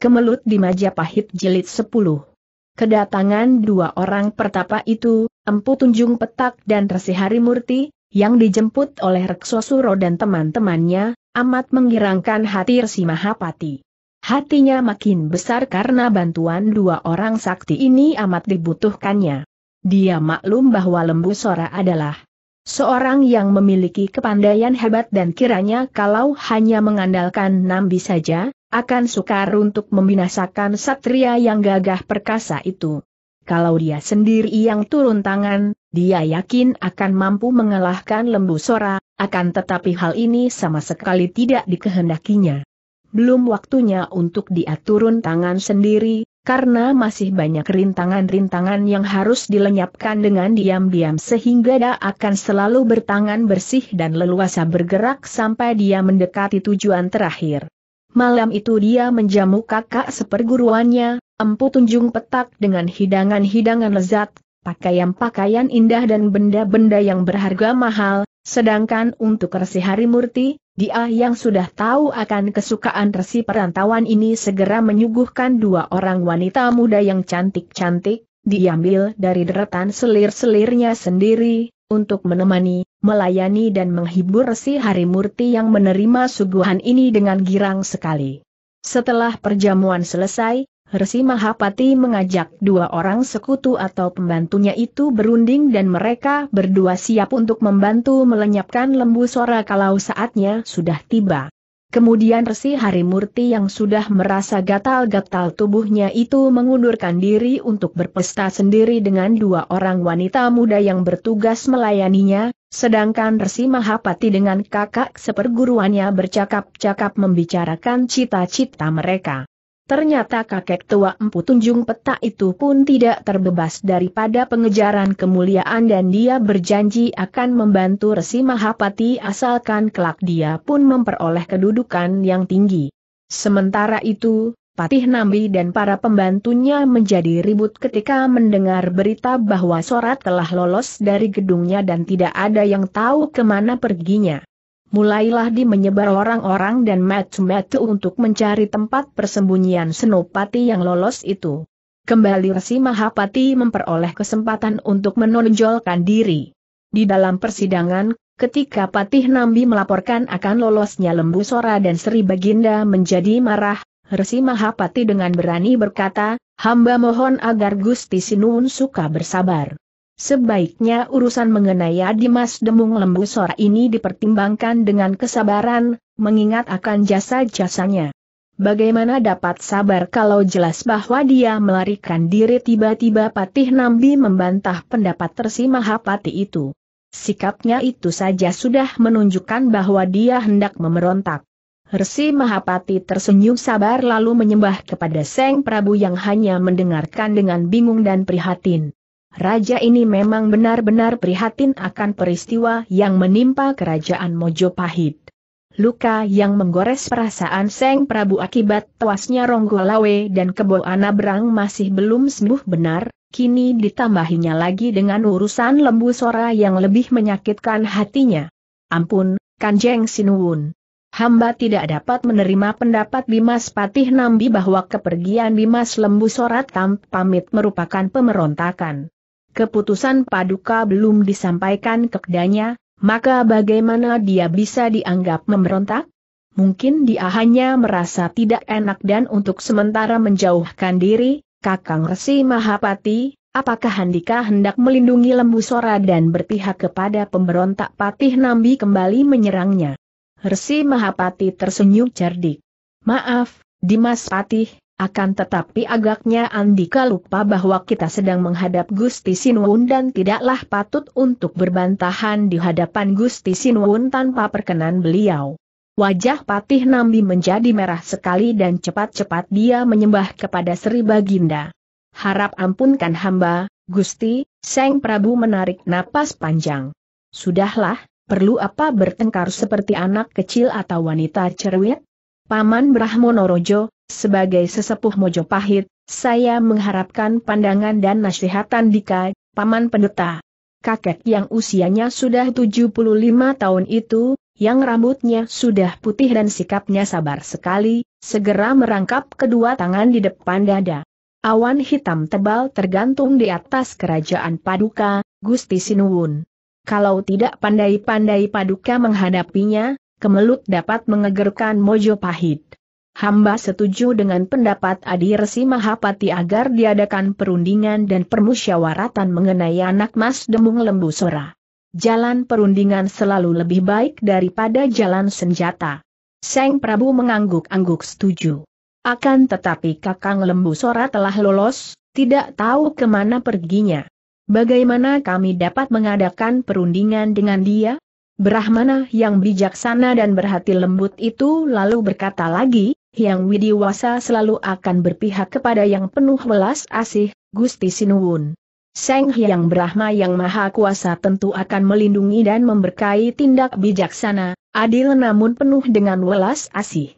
Kemelut di Majapahit Jilid 10. Kedatangan dua orang pertapa itu, Empu Tunjung Petak dan Resi Hari Murti, yang dijemput oleh Reksosuro dan teman-temannya, amat menggirangkan hati Resi Mahapati. Hatinya makin besar karena bantuan dua orang sakti ini amat dibutuhkannya. Dia maklum bahwa Lembu Sora adalah seorang yang memiliki kepandaian hebat dan kiranya kalau hanya mengandalkan Nambi saja, akan sukar untuk membinasakan satria yang gagah perkasa itu. Kalau dia sendiri yang turun tangan, dia yakin akan mampu mengalahkan lembu Sora, akan tetapi hal ini sama sekali tidak dikehendakinya. Belum waktunya untuk dia turun tangan sendiri, karena masih banyak rintangan-rintangan yang harus dilenyapkan dengan diam-diam sehingga dia akan selalu bertangan bersih dan leluasa bergerak sampai dia mendekati tujuan terakhir. Malam itu dia menjamu kakak seperguruannya, empu tunjung petak dengan hidangan-hidangan lezat, pakaian-pakaian indah dan benda-benda yang berharga mahal, sedangkan untuk Resi Harimurti, dia yang sudah tahu akan kesukaan Resi perantauan ini segera menyuguhkan dua orang wanita muda yang cantik-cantik, diambil dari deretan selir-selirnya sendiri, untuk menemani, melayani dan menghibur si Hari Murti yang menerima suguhan ini dengan girang sekali. Setelah perjamuan selesai, Resi Mahapati mengajak dua orang sekutu atau pembantunya itu berunding dan mereka berdua siap untuk membantu melenyapkan lembu sora kalau saatnya sudah tiba. Kemudian Resi Harimurti yang sudah merasa gatal-gatal tubuhnya itu mengundurkan diri untuk berpesta sendiri dengan dua orang wanita muda yang bertugas melayaninya, sedangkan Resi Mahapati dengan kakak seperguruannya bercakap-cakap membicarakan cita-cita mereka. Ternyata kakek tua empu tunjung peta itu pun tidak terbebas daripada pengejaran kemuliaan dan dia berjanji akan membantu Resi Mahapati asalkan kelak dia pun memperoleh kedudukan yang tinggi. Sementara itu, Patih Nambi dan para pembantunya menjadi ribut ketika mendengar berita bahwa Sorat telah lolos dari gedungnya dan tidak ada yang tahu kemana perginya mulailah di menyebar orang-orang dan metu-metu untuk mencari tempat persembunyian Senopati yang lolos itu. Kembali Resi Mahapati memperoleh kesempatan untuk menonjolkan diri. Di dalam persidangan, ketika Patih Nambi melaporkan akan lolosnya Lembu Sora dan Sri Baginda menjadi marah, Resi Mahapati dengan berani berkata, hamba mohon agar Gusti Sinun suka bersabar. Sebaiknya urusan mengenai Adimas Demung Lembu Sora ini dipertimbangkan dengan kesabaran, mengingat akan jasa-jasanya. Bagaimana dapat sabar kalau jelas bahwa dia melarikan diri tiba-tiba Patih Nambi membantah pendapat Mahapati itu. Sikapnya itu saja sudah menunjukkan bahwa dia hendak memberontak. Resi Mahapati tersenyum sabar lalu menyembah kepada Seng Prabu yang hanya mendengarkan dengan bingung dan prihatin. Raja ini memang benar-benar prihatin akan peristiwa yang menimpa kerajaan Mojopahit. Luka yang menggores perasaan Seng Prabu akibat tewasnya Ronggolawe dan kebo Anabrang masih belum sembuh benar, kini ditambahinya lagi dengan urusan lembu sora yang lebih menyakitkan hatinya. Ampun, Kanjeng Sinuwun. Hamba tidak dapat menerima pendapat Bimas Patih Nambi bahwa kepergian Bimas Lembu Sora tanpa pamit merupakan pemberontakan keputusan Paduka belum disampaikan kepadanya, maka bagaimana dia bisa dianggap memberontak? Mungkin dia hanya merasa tidak enak dan untuk sementara menjauhkan diri, Kakang Resi Mahapati, apakah Handika hendak melindungi Lembu Sora dan berpihak kepada pemberontak Patih Nambi kembali menyerangnya? Resi Mahapati tersenyum cerdik. Maaf, Dimas Patih, akan tetapi agaknya Andika lupa bahwa kita sedang menghadap Gusti Sinuun dan tidaklah patut untuk berbantahan di hadapan Gusti Sinuun tanpa perkenan beliau. Wajah Patih Nambi menjadi merah sekali dan cepat-cepat dia menyembah kepada Sri Baginda. Harap ampunkan hamba, Gusti, Seng Prabu menarik napas panjang. Sudahlah, perlu apa bertengkar seperti anak kecil atau wanita cerewet? Paman Norojo. Sebagai sesepuh Mojopahit, saya mengharapkan pandangan dan nasihatan Dika, Paman Pendeta. Kakek yang usianya sudah 75 tahun itu, yang rambutnya sudah putih dan sikapnya sabar sekali, segera merangkap kedua tangan di depan dada. Awan hitam tebal tergantung di atas kerajaan Paduka, Gusti Sinuwun. Kalau tidak pandai-pandai Paduka menghadapinya, kemelut dapat mengegerkan Mojopahit. Hamba setuju dengan pendapat Adi Resi Mahapati agar diadakan perundingan dan permusyawaratan mengenai anak mas demung lembu sora. Jalan perundingan selalu lebih baik daripada jalan senjata. Seng Prabu mengangguk-angguk setuju. Akan tetapi kakang lembu sora telah lolos, tidak tahu kemana perginya. Bagaimana kami dapat mengadakan perundingan dengan dia? Brahmana yang bijaksana dan berhati lembut itu lalu berkata lagi, Hyang Widiwasa selalu akan berpihak kepada yang penuh welas asih, Gusti Sinuwun. Seng Hyang Brahma yang Maha Kuasa tentu akan melindungi dan memberkahi tindak bijaksana, adil namun penuh dengan welas asih.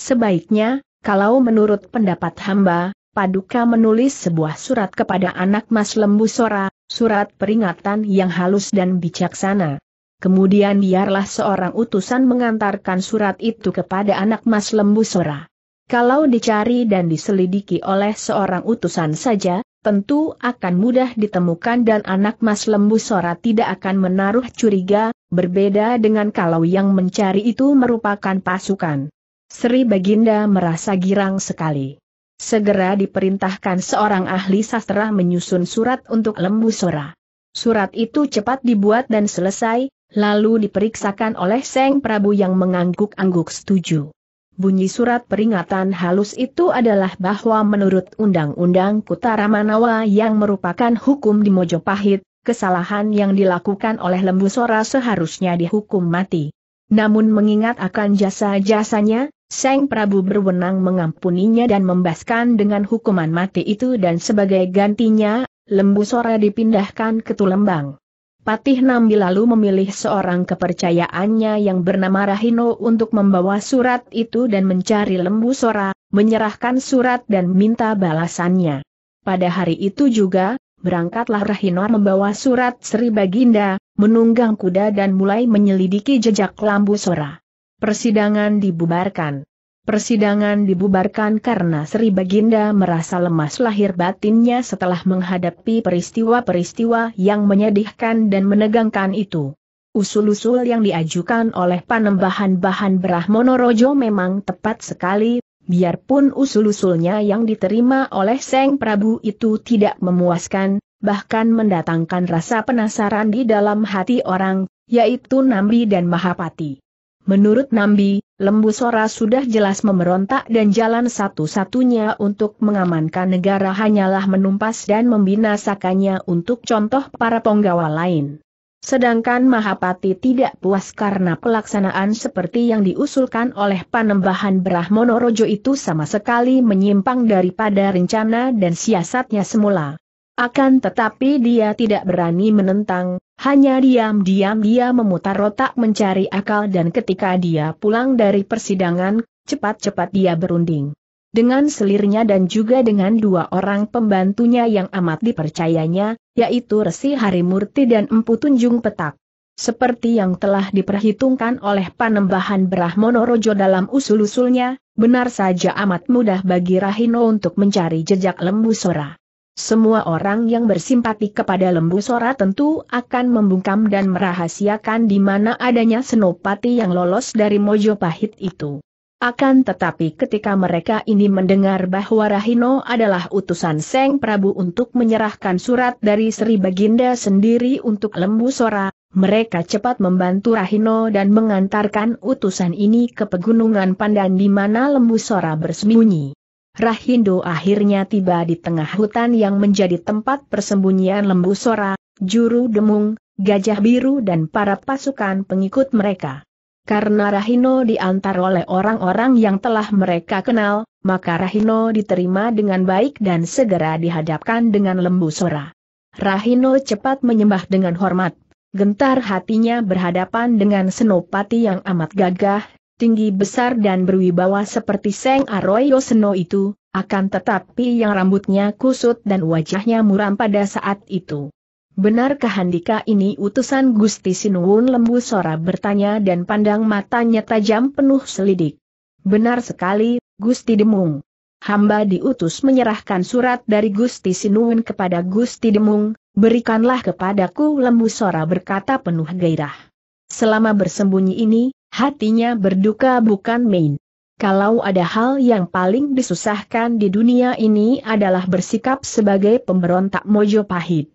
Sebaiknya, kalau menurut pendapat hamba, Paduka menulis sebuah surat kepada anak Mas Lembu Sora, surat peringatan yang halus dan bijaksana. Kemudian biarlah seorang utusan mengantarkan surat itu kepada anak mas lembu Sora. Kalau dicari dan diselidiki oleh seorang utusan saja, tentu akan mudah ditemukan dan anak mas lembu Sora tidak akan menaruh curiga, berbeda dengan kalau yang mencari itu merupakan pasukan. Sri Baginda merasa girang sekali. Segera diperintahkan seorang ahli sastra menyusun surat untuk lembu Sora. Surat itu cepat dibuat dan selesai, lalu diperiksakan oleh Seng Prabu yang mengangguk-angguk setuju. Bunyi surat peringatan halus itu adalah bahwa menurut Undang-Undang Kutara Manawa yang merupakan hukum di Mojopahit, kesalahan yang dilakukan oleh Lembu Sora seharusnya dihukum mati. Namun mengingat akan jasa-jasanya, Seng Prabu berwenang mengampuninya dan membaskan dengan hukuman mati itu dan sebagai gantinya, Lembu Sora dipindahkan ke Tulembang. Patih Nambi lalu memilih seorang kepercayaannya yang bernama Rahino untuk membawa surat itu dan mencari lembu Sora, menyerahkan surat dan minta balasannya. Pada hari itu juga, berangkatlah Rahino membawa surat Sri Baginda, menunggang kuda dan mulai menyelidiki jejak Lembu Sora. Persidangan dibubarkan. Persidangan dibubarkan karena Sri Baginda merasa lemas lahir batinnya setelah menghadapi peristiwa-peristiwa yang menyedihkan dan menegangkan itu. Usul-usul yang diajukan oleh panembahan bahan Brahmono Rojo memang tepat sekali, biarpun usul-usulnya yang diterima oleh Seng Prabu itu tidak memuaskan, bahkan mendatangkan rasa penasaran di dalam hati orang, yaitu Nambi dan Mahapati. Menurut Nambi, Lembu Sora sudah jelas memberontak dan jalan satu-satunya untuk mengamankan negara hanyalah menumpas dan membinasakannya untuk contoh para penggawa lain. Sedangkan Mahapati tidak puas karena pelaksanaan seperti yang diusulkan oleh Panembahan Brahmono Rojo itu sama sekali menyimpang daripada rencana dan siasatnya semula. Akan tetapi dia tidak berani menentang, hanya diam-diam dia memutar otak mencari akal dan ketika dia pulang dari persidangan, cepat-cepat dia berunding. Dengan selirnya dan juga dengan dua orang pembantunya yang amat dipercayanya, yaitu Resi Harimurti dan Empu Tunjung Petak. Seperti yang telah diperhitungkan oleh Panembahan Brahmono Rojo dalam usul-usulnya, benar saja amat mudah bagi Rahino untuk mencari jejak lembu Sora. Semua orang yang bersimpati kepada lembu Sora tentu akan membungkam dan merahasiakan di mana adanya senopati yang lolos dari Mojo Pahit itu. Akan tetapi ketika mereka ini mendengar bahwa Rahino adalah utusan Seng Prabu untuk menyerahkan surat dari Sri Baginda sendiri untuk lembu Sora, mereka cepat membantu Rahino dan mengantarkan utusan ini ke pegunungan Pandan di mana lembu Sora bersembunyi. Rahindo akhirnya tiba di tengah hutan yang menjadi tempat persembunyian lembu Sora, Juru Demung, Gajah Biru dan para pasukan pengikut mereka. Karena Rahino diantar oleh orang-orang yang telah mereka kenal, maka Rahino diterima dengan baik dan segera dihadapkan dengan lembu Sora. Rahino cepat menyembah dengan hormat. Gentar hatinya berhadapan dengan Senopati yang amat gagah, tinggi besar dan berwibawa seperti Seng Arroyo Seno itu, akan tetapi yang rambutnya kusut dan wajahnya muram pada saat itu. Benarkah Handika ini utusan Gusti Sinuun Lembu Sora bertanya dan pandang matanya tajam penuh selidik. Benar sekali, Gusti Demung. Hamba diutus menyerahkan surat dari Gusti Sinuun kepada Gusti Demung, berikanlah kepadaku Lembu Sora berkata penuh gairah. Selama bersembunyi ini, Hatinya berduka bukan main. Kalau ada hal yang paling disusahkan di dunia ini adalah bersikap sebagai pemberontak mojo pahit.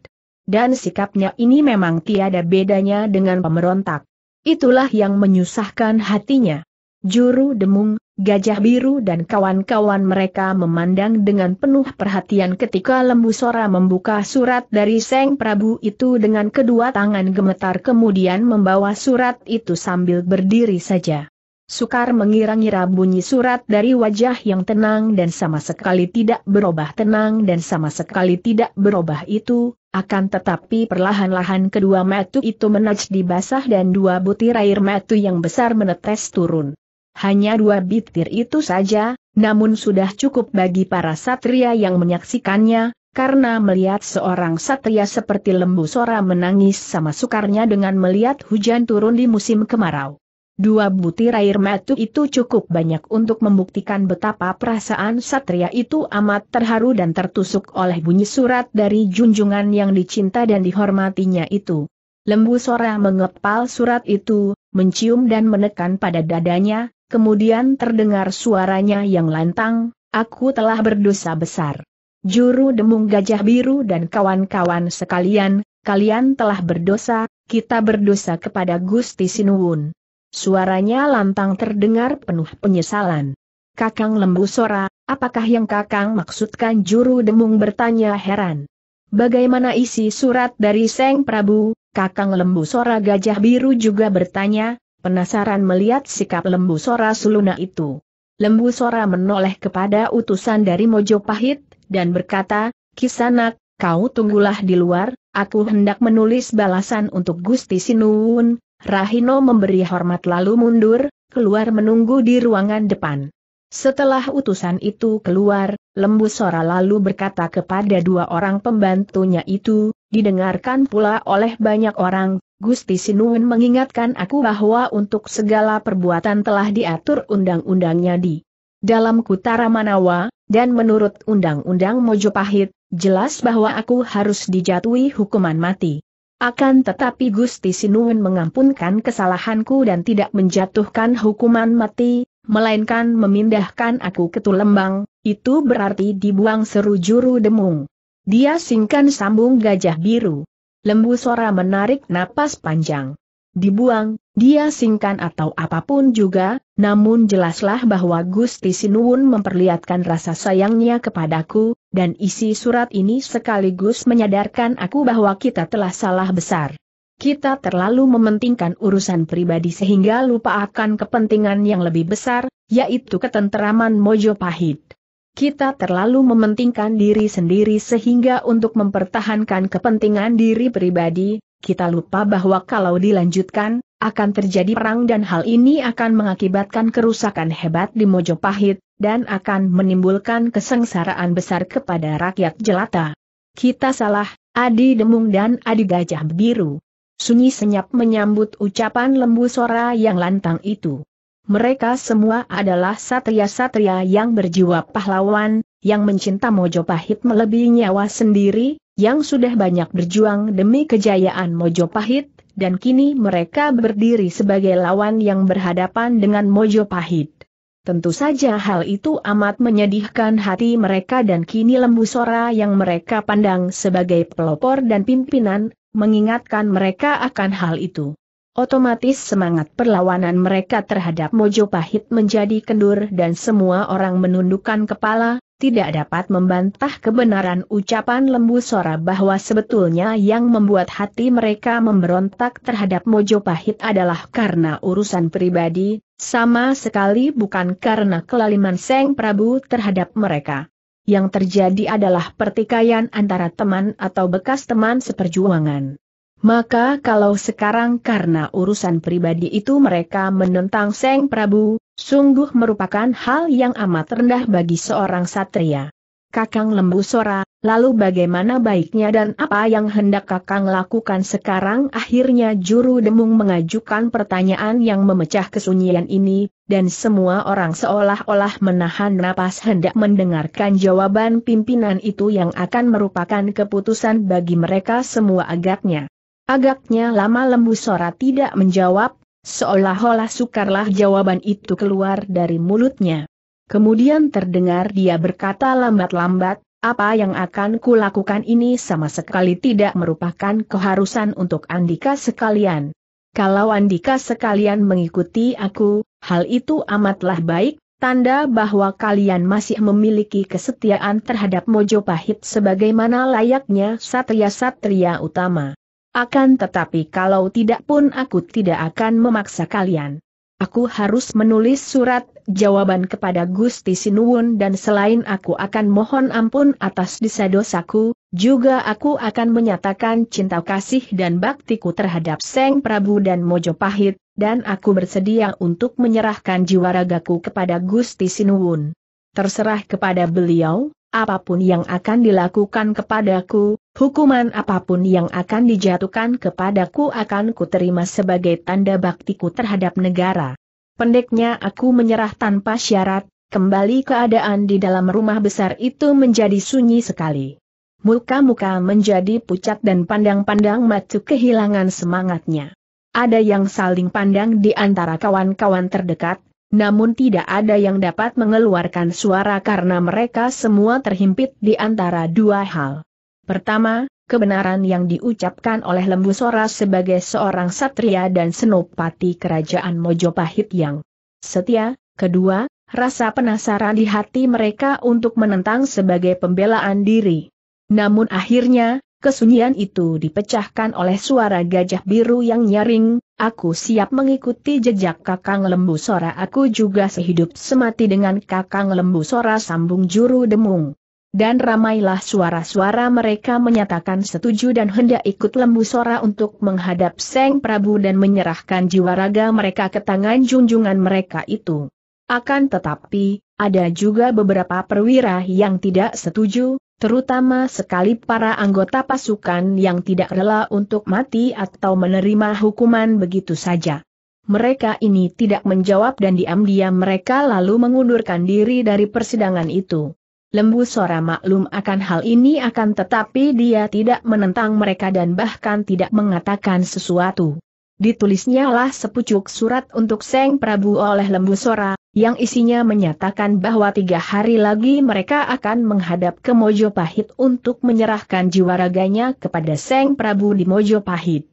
Dan sikapnya ini memang tiada bedanya dengan pemberontak. Itulah yang menyusahkan hatinya. Juru Demung, Gajah Biru dan kawan-kawan mereka memandang dengan penuh perhatian ketika Lembu Sora membuka surat dari Seng Prabu itu dengan kedua tangan gemetar kemudian membawa surat itu sambil berdiri saja. Sukar mengira-ngira bunyi surat dari wajah yang tenang dan sama sekali tidak berubah tenang dan sama sekali tidak berubah itu, akan tetapi perlahan-lahan kedua metu itu menaj di basah dan dua butir air metu yang besar menetes turun hanya dua bitir itu saja, namun sudah cukup bagi para satria yang menyaksikannya, karena melihat seorang satria seperti lembu sora menangis sama sukarnya dengan melihat hujan turun di musim kemarau. Dua butir air mata itu cukup banyak untuk membuktikan betapa perasaan satria itu amat terharu dan tertusuk oleh bunyi surat dari junjungan yang dicinta dan dihormatinya itu. Lembu Sora mengepal surat itu, mencium dan menekan pada dadanya, kemudian terdengar suaranya yang lantang, aku telah berdosa besar. Juru demung gajah biru dan kawan-kawan sekalian, kalian telah berdosa, kita berdosa kepada Gusti Sinuwun. Suaranya lantang terdengar penuh penyesalan. Kakang Lembu Sora, apakah yang kakang maksudkan juru demung bertanya heran. Bagaimana isi surat dari Seng Prabu, Kakang Lembu Sora Gajah Biru juga bertanya, penasaran melihat sikap lembu Sora Suluna itu. Lembu Sora menoleh kepada utusan dari Mojopahit, dan berkata, Kisanak, kau tunggulah di luar, aku hendak menulis balasan untuk Gusti Sinuun, Rahino memberi hormat lalu mundur, keluar menunggu di ruangan depan. Setelah utusan itu keluar, Lembu Sora lalu berkata kepada dua orang pembantunya itu, didengarkan pula oleh banyak orang, Gusti Sinuun mengingatkan aku bahwa untuk segala perbuatan telah diatur undang-undangnya di dalam Kutara Manawa, dan menurut Undang-Undang Mojopahit, jelas bahwa aku harus dijatuhi hukuman mati. Akan tetapi Gusti Sinuun mengampunkan kesalahanku dan tidak menjatuhkan hukuman mati, melainkan memindahkan aku ke Tulembang, itu berarti dibuang seru juru demung. Dia singkan sambung gajah biru. Lembu Sora menarik napas panjang. Dibuang, dia singkan atau apapun juga, namun jelaslah bahwa Gusti Sinuun memperlihatkan rasa sayangnya kepadaku, dan isi surat ini sekaligus menyadarkan aku bahwa kita telah salah besar. Kita terlalu mementingkan urusan pribadi sehingga lupa akan kepentingan yang lebih besar, yaitu ketenteraman Mojo Pahit kita terlalu mementingkan diri sendiri sehingga untuk mempertahankan kepentingan diri pribadi, kita lupa bahwa kalau dilanjutkan, akan terjadi perang dan hal ini akan mengakibatkan kerusakan hebat di Mojopahit, dan akan menimbulkan kesengsaraan besar kepada rakyat jelata. Kita salah, Adi Demung dan Adi Gajah Biru. Sunyi senyap menyambut ucapan lembu sora yang lantang itu. Mereka semua adalah satria-satria yang berjiwa pahlawan, yang mencinta Mojopahit melebihi nyawa sendiri, yang sudah banyak berjuang demi kejayaan Mojopahit, dan kini mereka berdiri sebagai lawan yang berhadapan dengan Mojopahit. Tentu saja hal itu amat menyedihkan hati mereka dan kini Lembu Sora yang mereka pandang sebagai pelopor dan pimpinan, mengingatkan mereka akan hal itu. Otomatis semangat perlawanan mereka terhadap Mojo Pahit menjadi kendur dan semua orang menundukkan kepala, tidak dapat membantah kebenaran ucapan Lembu Sora bahwa sebetulnya yang membuat hati mereka memberontak terhadap Mojo Pahit adalah karena urusan pribadi, sama sekali bukan karena kelaliman Seng Prabu terhadap mereka. Yang terjadi adalah pertikaian antara teman atau bekas teman seperjuangan. Maka kalau sekarang karena urusan pribadi itu mereka menentang Seng Prabu, sungguh merupakan hal yang amat rendah bagi seorang satria. Kakang Lembu Sora, lalu bagaimana baiknya dan apa yang hendak Kakang lakukan sekarang? Akhirnya juru demung mengajukan pertanyaan yang memecah kesunyian ini, dan semua orang seolah-olah menahan napas hendak mendengarkan jawaban pimpinan itu yang akan merupakan keputusan bagi mereka semua agaknya. Agaknya lama lembu Sora tidak menjawab, seolah-olah sukarlah jawaban itu keluar dari mulutnya. Kemudian terdengar dia berkata lambat-lambat, apa yang akan kulakukan ini sama sekali tidak merupakan keharusan untuk Andika sekalian. Kalau Andika sekalian mengikuti aku, hal itu amatlah baik, tanda bahwa kalian masih memiliki kesetiaan terhadap Mojo Pahit sebagaimana layaknya satria-satria utama. Akan tetapi kalau tidak pun aku tidak akan memaksa kalian. Aku harus menulis surat jawaban kepada Gusti Sinuwun dan selain aku akan mohon ampun atas dosa-dosaku, juga aku akan menyatakan cinta kasih dan baktiku terhadap Seng Prabu dan Mojopahit, dan aku bersedia untuk menyerahkan jiwa ragaku kepada Gusti Sinuwun. Terserah kepada beliau, apapun yang akan dilakukan kepadaku, Hukuman apapun yang akan dijatuhkan kepadaku akan kuterima sebagai tanda baktiku terhadap negara. Pendeknya aku menyerah tanpa syarat, kembali keadaan di dalam rumah besar itu menjadi sunyi sekali. Muka-muka menjadi pucat dan pandang-pandang matu kehilangan semangatnya. Ada yang saling pandang di antara kawan-kawan terdekat, namun tidak ada yang dapat mengeluarkan suara karena mereka semua terhimpit di antara dua hal. Pertama, kebenaran yang diucapkan oleh Lembu Sora sebagai seorang satria dan senopati kerajaan Mojopahit yang setia, kedua, rasa penasaran di hati mereka untuk menentang sebagai pembelaan diri. Namun akhirnya, kesunyian itu dipecahkan oleh suara gajah biru yang nyaring, aku siap mengikuti jejak kakang lembu sora aku juga sehidup semati dengan kakang lembu sora sambung juru demung. Dan ramailah suara-suara mereka menyatakan setuju dan hendak ikut lembu sora untuk menghadap Seng Prabu dan menyerahkan jiwa raga mereka ke tangan junjungan mereka itu. Akan tetapi, ada juga beberapa perwira yang tidak setuju, terutama sekali para anggota pasukan yang tidak rela untuk mati atau menerima hukuman begitu saja. Mereka ini tidak menjawab dan diam-diam mereka lalu mengundurkan diri dari persidangan itu. Lembu Sora maklum akan hal ini akan tetapi dia tidak menentang mereka dan bahkan tidak mengatakan sesuatu. Ditulisnya lah sepucuk surat untuk Seng Prabu oleh Lembu Sora, yang isinya menyatakan bahwa tiga hari lagi mereka akan menghadap ke Mojopahit untuk menyerahkan jiwa raganya kepada Seng Prabu di Mojopahit.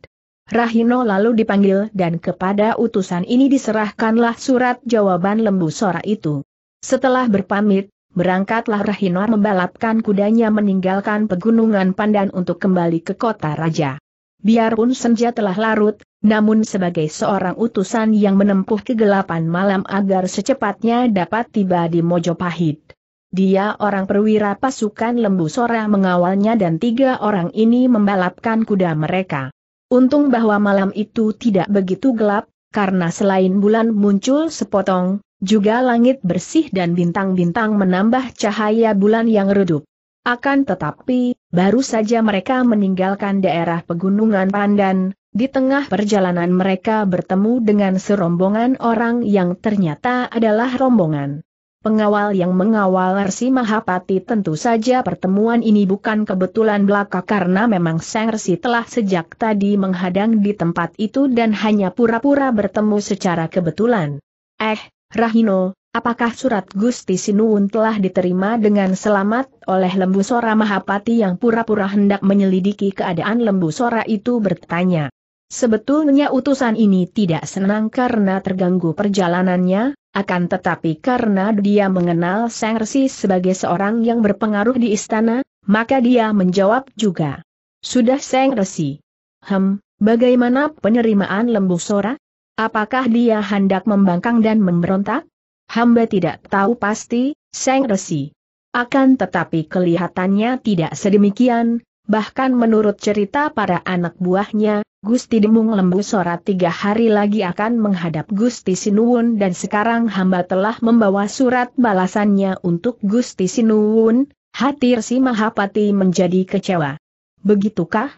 Rahino lalu dipanggil dan kepada utusan ini diserahkanlah surat jawaban Lembu Sora itu. Setelah berpamit, Berangkatlah Rahino membalapkan kudanya meninggalkan pegunungan Pandan untuk kembali ke kota raja. Biarpun senja telah larut, namun sebagai seorang utusan yang menempuh kegelapan malam agar secepatnya dapat tiba di Mojopahit. Dia orang perwira pasukan lembu Sora mengawalnya dan tiga orang ini membalapkan kuda mereka. Untung bahwa malam itu tidak begitu gelap, karena selain bulan muncul sepotong, juga langit bersih dan bintang-bintang menambah cahaya bulan yang redup. Akan tetapi, baru saja mereka meninggalkan daerah pegunungan Pandan, di tengah perjalanan mereka bertemu dengan serombongan orang yang ternyata adalah rombongan. Pengawal yang mengawal Rsi Mahapati tentu saja pertemuan ini bukan kebetulan belaka karena memang Sang Rsi telah sejak tadi menghadang di tempat itu dan hanya pura-pura bertemu secara kebetulan. Eh, Rahino, apakah surat Gusti Sinuun telah diterima dengan selamat oleh Lembu Sora Mahapati yang pura-pura hendak menyelidiki keadaan Lembu Sora itu bertanya. Sebetulnya utusan ini tidak senang karena terganggu perjalanannya, akan tetapi karena dia mengenal Sang Resi sebagai seorang yang berpengaruh di istana, maka dia menjawab juga. Sudah Sang Resi. Hem, bagaimana penerimaan lembu sora? Apakah dia hendak membangkang dan memberontak? Hamba tidak tahu pasti, Seng Resi. Akan tetapi kelihatannya tidak sedemikian, bahkan menurut cerita para anak buahnya, Gusti Demung Lembu Sora tiga hari lagi akan menghadap Gusti Sinuwun dan sekarang hamba telah membawa surat balasannya untuk Gusti Sinuwun, hati Resi Mahapati menjadi kecewa. Begitukah?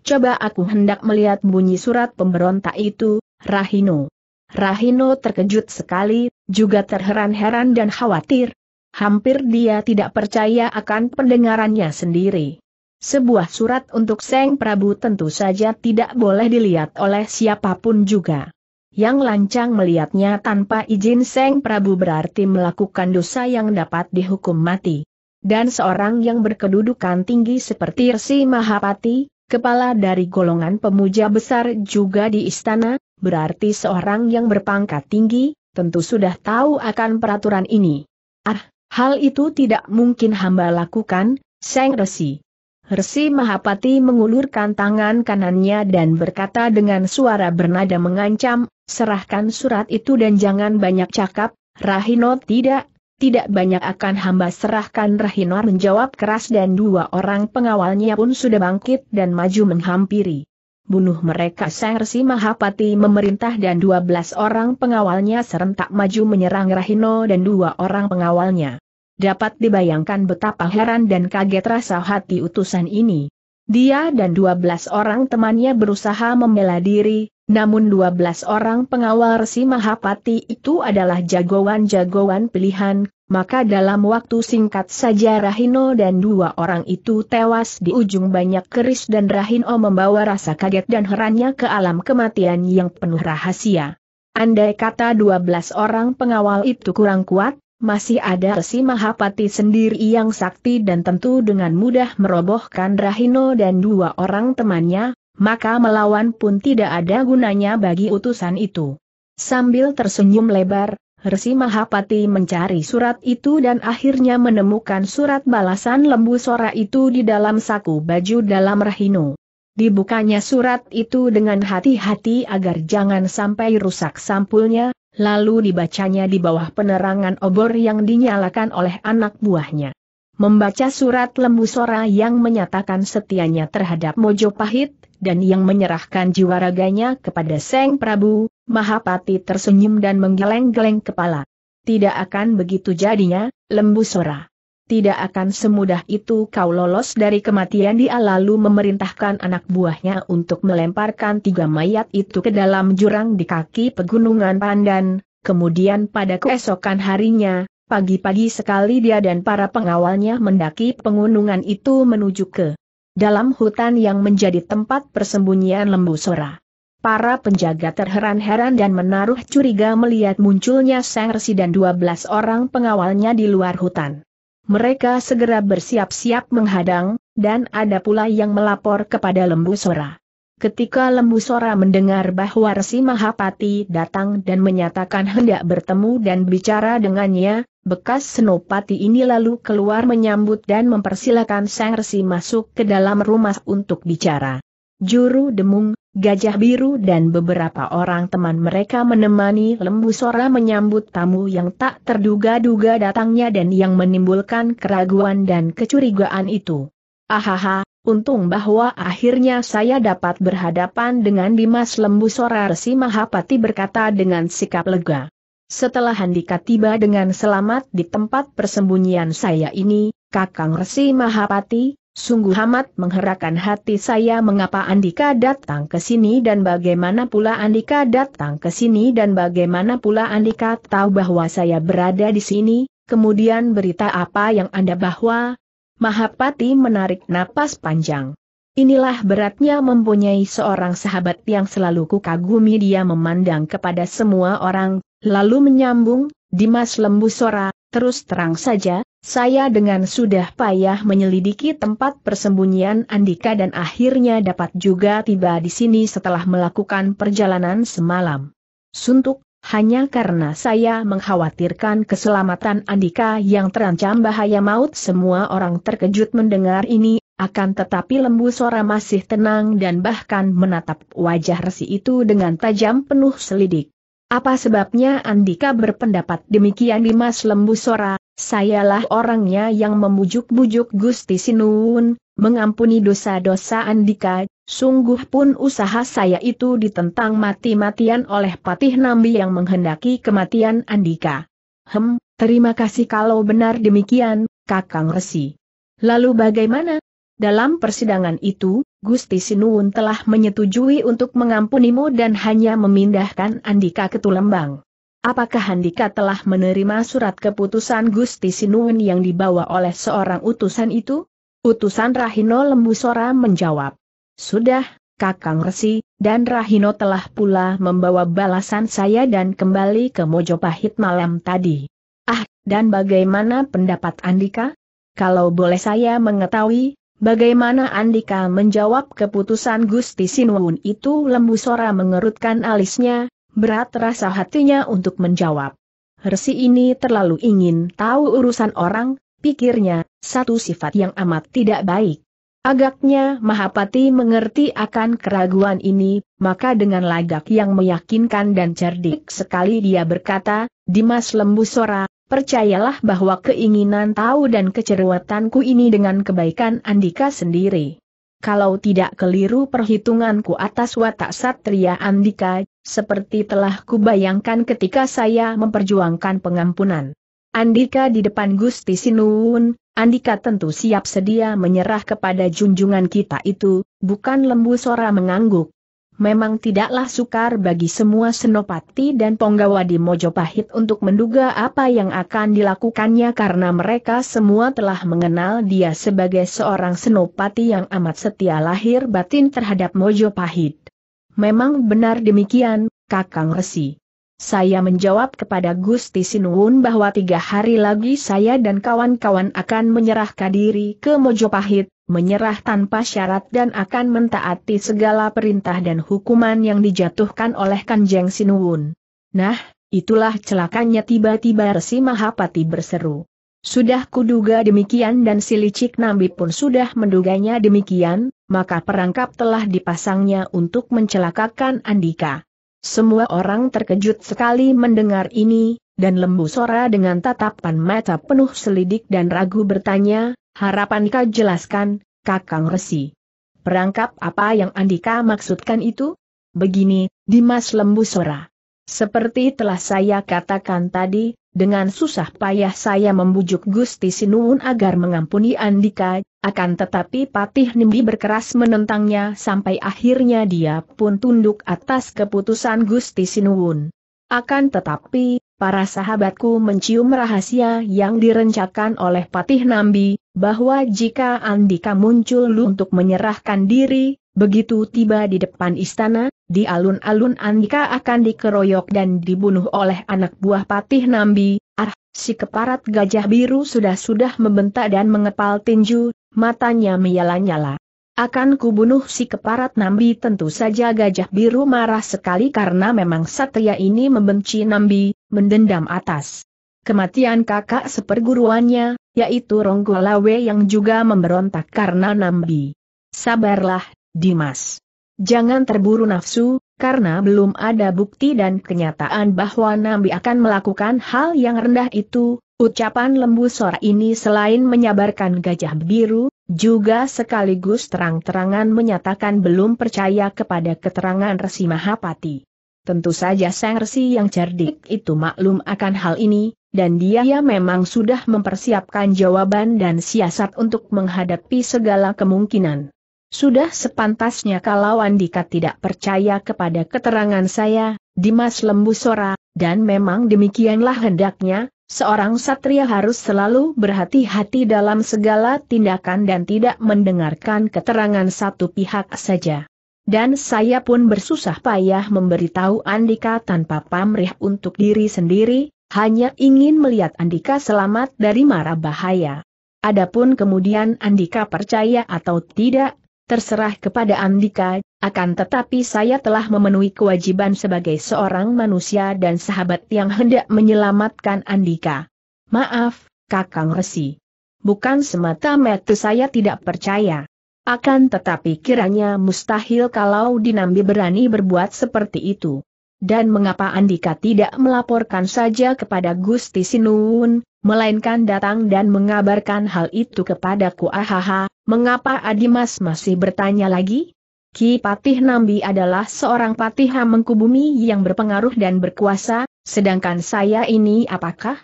Coba aku hendak melihat bunyi surat pemberontak itu, Rahino. Rahino terkejut sekali, juga terheran-heran dan khawatir. Hampir dia tidak percaya akan pendengarannya sendiri. Sebuah surat untuk Seng Prabu tentu saja tidak boleh dilihat oleh siapapun juga. Yang lancang melihatnya tanpa izin Seng Prabu berarti melakukan dosa yang dapat dihukum mati. Dan seorang yang berkedudukan tinggi seperti Rsi Mahapati, kepala dari golongan pemuja besar juga di istana, berarti seorang yang berpangkat tinggi, tentu sudah tahu akan peraturan ini. Ah, hal itu tidak mungkin hamba lakukan, Seng Resi. Resi Mahapati mengulurkan tangan kanannya dan berkata dengan suara bernada mengancam, serahkan surat itu dan jangan banyak cakap, Rahino tidak, tidak banyak akan hamba serahkan Rahino menjawab keras dan dua orang pengawalnya pun sudah bangkit dan maju menghampiri bunuh mereka Sangsi Mahapati memerintah dan 12 orang pengawalnya serentak maju menyerang Rahino dan dua orang pengawalnya. Dapat dibayangkan betapa heran dan kaget rasa hati utusan ini. Dia dan 12 orang temannya berusaha membela diri, namun 12 orang pengawal Resi Mahapati itu adalah jagoan-jagoan pilihan, maka dalam waktu singkat saja Rahino dan dua orang itu tewas di ujung banyak keris dan Rahino membawa rasa kaget dan herannya ke alam kematian yang penuh rahasia. Andai kata 12 orang pengawal itu kurang kuat, masih ada Resi Mahapati sendiri yang sakti dan tentu dengan mudah merobohkan Rahino dan dua orang temannya, maka melawan pun tidak ada gunanya bagi utusan itu. Sambil tersenyum lebar, Resi Mahapati mencari surat itu dan akhirnya menemukan surat balasan lembu sora itu di dalam saku baju dalam rahino. Dibukanya surat itu dengan hati-hati agar jangan sampai rusak sampulnya, lalu dibacanya di bawah penerangan obor yang dinyalakan oleh anak buahnya. Membaca surat lembu sora yang menyatakan setianya terhadap Mojo Pahit dan yang menyerahkan jiwa raganya kepada Seng Prabu, Mahapati tersenyum dan menggeleng-geleng kepala. Tidak akan begitu jadinya, lembu sora. Tidak akan semudah itu kau lolos dari kematian dia lalu memerintahkan anak buahnya untuk melemparkan tiga mayat itu ke dalam jurang di kaki pegunungan Pandan, kemudian pada keesokan harinya, pagi-pagi sekali dia dan para pengawalnya mendaki pegunungan itu menuju ke dalam hutan yang menjadi tempat persembunyian lembu Sora. Para penjaga terheran-heran dan menaruh curiga melihat munculnya sang Resi dan 12 orang pengawalnya di luar hutan. Mereka segera bersiap-siap menghadang, dan ada pula yang melapor kepada lembu Sora. Ketika Lembu Sora mendengar bahwa Resi Mahapati datang dan menyatakan hendak bertemu dan bicara dengannya, bekas Senopati ini lalu keluar menyambut dan mempersilakan Sang Resi masuk ke dalam rumah untuk bicara. Juru Demung, Gajah Biru dan beberapa orang teman mereka menemani Lembu Sora menyambut tamu yang tak terduga-duga datangnya dan yang menimbulkan keraguan dan kecurigaan itu. Ahaha, Untung bahwa akhirnya saya dapat berhadapan dengan Dimas Lembu Sora Resi Mahapati berkata dengan sikap lega. Setelah Handika tiba dengan selamat di tempat persembunyian saya ini, Kakang Resi Mahapati, sungguh amat mengherakan hati saya mengapa Andika datang ke sini dan bagaimana pula Andika datang ke sini dan bagaimana pula Andika tahu bahwa saya berada di sini, kemudian berita apa yang Anda bahwa Mahapati menarik napas panjang. Inilah beratnya mempunyai seorang sahabat yang selalu kukagumi dia memandang kepada semua orang, lalu menyambung, Dimas Lembu Sora, terus terang saja, saya dengan sudah payah menyelidiki tempat persembunyian Andika dan akhirnya dapat juga tiba di sini setelah melakukan perjalanan semalam. Suntuk, hanya karena saya mengkhawatirkan keselamatan Andika yang terancam bahaya maut semua orang terkejut mendengar ini, akan tetapi lembu Sora masih tenang dan bahkan menatap wajah resi itu dengan tajam penuh selidik. Apa sebabnya Andika berpendapat demikian Dimas Lembu Sora, sayalah orangnya yang memujuk-bujuk Gusti Sinun, mengampuni dosa-dosa Andika, Sungguh pun usaha saya itu ditentang mati-matian oleh Patih Nambi yang menghendaki kematian Andika. Hem, terima kasih kalau benar demikian, Kakang Resi. Lalu bagaimana? Dalam persidangan itu, Gusti Sinuun telah menyetujui untuk mengampunimu dan hanya memindahkan Andika ke Tulembang. Apakah Andika telah menerima surat keputusan Gusti Sinuun yang dibawa oleh seorang utusan itu? Utusan Rahino Lembusora menjawab. Sudah, Kakang Resi, dan Rahino telah pula membawa balasan saya dan kembali ke Mojopahit malam tadi. Ah, dan bagaimana pendapat Andika? Kalau boleh saya mengetahui, bagaimana Andika menjawab keputusan Gusti Sinuun itu lembu Sora mengerutkan alisnya, berat rasa hatinya untuk menjawab. Resi ini terlalu ingin tahu urusan orang, pikirnya, satu sifat yang amat tidak baik. Agaknya Mahapati mengerti akan keraguan ini, maka dengan lagak yang meyakinkan dan cerdik sekali dia berkata, Dimas Lembusora, percayalah bahwa keinginan tahu dan kecerewetanku ini dengan kebaikan Andika sendiri. Kalau tidak keliru perhitunganku atas watak Satria Andika, seperti telah kubayangkan ketika saya memperjuangkan pengampunan. Andika di depan Gusti Sinuun, Andika tentu siap sedia menyerah kepada junjungan kita itu, bukan lembu sora mengangguk. Memang tidaklah sukar bagi semua senopati dan penggawa di Mojopahit untuk menduga apa yang akan dilakukannya karena mereka semua telah mengenal dia sebagai seorang senopati yang amat setia lahir batin terhadap Mojopahit. Memang benar demikian, Kakang Resi. Saya menjawab kepada Gusti Sinuun bahwa tiga hari lagi saya dan kawan-kawan akan menyerahkan diri ke Mojopahit, menyerah tanpa syarat dan akan mentaati segala perintah dan hukuman yang dijatuhkan oleh Kanjeng Sinuun. Nah, itulah celakanya tiba-tiba Resi Mahapati berseru. Sudah kuduga demikian dan si licik Nambi pun sudah menduganya demikian, maka perangkap telah dipasangnya untuk mencelakakan Andika. Semua orang terkejut sekali mendengar ini, dan lembu Sora dengan tatapan mata penuh selidik dan ragu bertanya, harapan kau jelaskan, Kakang Resi? Perangkap apa yang Andika maksudkan itu? Begini, Dimas Lembu Sora. Seperti telah saya katakan tadi, dengan susah payah saya membujuk Gusti Sinuun agar mengampuni Andika, akan tetapi Patih Nimbi berkeras menentangnya sampai akhirnya dia pun tunduk atas keputusan Gusti Sinuwun. Akan tetapi, para sahabatku mencium rahasia yang direncakan oleh Patih Nambi, bahwa jika Andika muncul untuk menyerahkan diri, begitu tiba di depan istana, di alun-alun Andika akan dikeroyok dan dibunuh oleh anak buah Patih Nambi, Ah, si keparat gajah biru sudah-sudah membentak dan mengepal tinju, matanya menyala-nyala. Akan kubunuh si keparat Nambi tentu saja gajah biru marah sekali karena memang satria ini membenci Nambi, mendendam atas kematian kakak seperguruannya, yaitu Ronggolawe yang juga memberontak karena Nambi. Sabarlah, Dimas. Jangan terburu nafsu, karena belum ada bukti dan kenyataan bahwa Nambi akan melakukan hal yang rendah itu, Ucapan lembu sora ini selain menyabarkan gajah biru, juga sekaligus terang-terangan menyatakan belum percaya kepada keterangan Resi Mahapati. Tentu saja Sang Resi yang cerdik itu maklum akan hal ini, dan dia ya memang sudah mempersiapkan jawaban dan siasat untuk menghadapi segala kemungkinan. Sudah sepantasnya kalau Andika tidak percaya kepada keterangan saya, Dimas Sora, dan memang demikianlah hendaknya, seorang satria harus selalu berhati-hati dalam segala tindakan dan tidak mendengarkan keterangan satu pihak saja. Dan saya pun bersusah payah memberitahu Andika tanpa pamrih untuk diri sendiri, hanya ingin melihat Andika selamat dari mara bahaya. Adapun kemudian Andika percaya atau tidak, terserah kepada Andika, akan tetapi saya telah memenuhi kewajiban sebagai seorang manusia dan sahabat yang hendak menyelamatkan Andika. Maaf, Kakang Resi. Bukan semata-mata saya tidak percaya. Akan tetapi kiranya mustahil kalau Dinambi berani berbuat seperti itu. Dan mengapa Andika tidak melaporkan saja kepada Gusti Sinun, melainkan datang dan mengabarkan hal itu kepadaku ahaha, mengapa Adimas masih bertanya lagi? Ki Patih Nambi adalah seorang patih mengkubumi yang berpengaruh dan berkuasa, sedangkan saya ini apakah?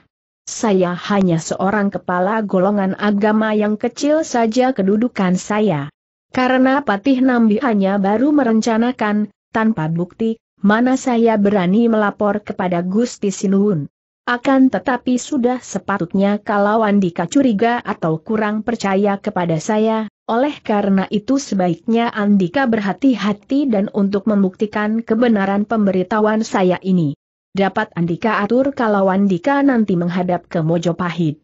Saya hanya seorang kepala golongan agama yang kecil saja kedudukan saya. Karena Patih Nambi hanya baru merencanakan, tanpa bukti, mana saya berani melapor kepada Gusti Sinuhun. Akan tetapi sudah sepatutnya kalau Andika curiga atau kurang percaya kepada saya, oleh karena itu sebaiknya Andika berhati-hati dan untuk membuktikan kebenaran pemberitahuan saya ini. Dapat Andika atur kalau Andika nanti menghadap ke Mojopahit.